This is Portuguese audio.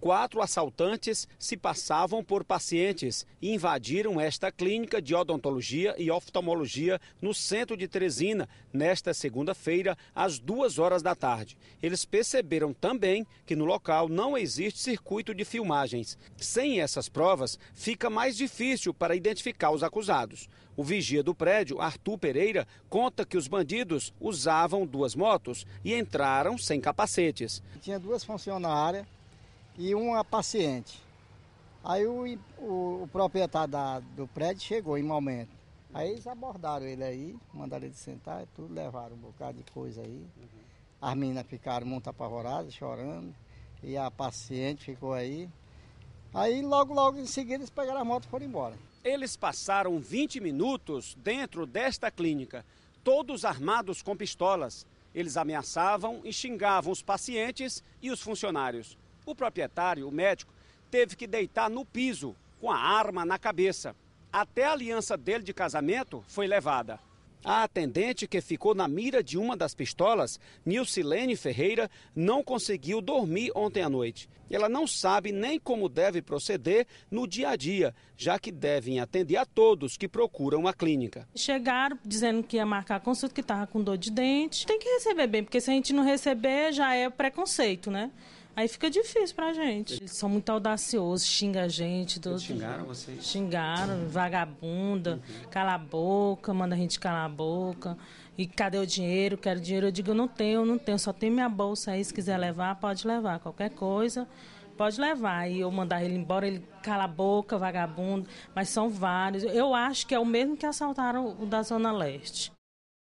quatro assaltantes se passavam por pacientes e invadiram esta clínica de odontologia e oftalmologia no centro de Teresina, nesta segunda-feira, às duas horas da tarde. Eles perceberam também que no local não existe circuito de filmagens. Sem essas provas, fica mais difícil para identificar os acusados. O vigia do prédio, Arthur Pereira, conta que os bandidos usavam duas motos e entraram sem capacetes. Tinha duas funcionárias e uma paciente. Aí o, o, o proprietário da, do prédio chegou em momento. Aí eles abordaram ele aí, mandaram ele sentar, tudo levaram um bocado de coisa aí. Uhum. As meninas ficaram muito apavoradas, chorando, e a paciente ficou aí. Aí logo, logo em seguida eles pegaram a moto e foram embora. Eles passaram 20 minutos dentro desta clínica, todos armados com pistolas. Eles ameaçavam e xingavam os pacientes e os funcionários. O proprietário, o médico, teve que deitar no piso com a arma na cabeça. Até a aliança dele de casamento foi levada. A atendente que ficou na mira de uma das pistolas, Nilcilene Ferreira, não conseguiu dormir ontem à noite. Ela não sabe nem como deve proceder no dia a dia, já que devem atender a todos que procuram a clínica. Chegaram dizendo que ia marcar a consulta, que estava com dor de dente. Tem que receber bem, porque se a gente não receber já é preconceito, né? Aí fica difícil pra gente. Eles são muito audaciosos, xingam a gente. Do Eles xingaram vocês? Xingaram, uhum. vagabunda, uhum. cala a boca, manda a gente calar a boca. E cadê o dinheiro? Quero dinheiro. Eu digo, não tenho, não tenho, só tenho minha bolsa aí. Se quiser levar, pode levar. Qualquer coisa, pode levar. E eu mandar ele embora, ele cala a boca, vagabundo. Mas são vários. Eu acho que é o mesmo que assaltaram o da Zona Leste.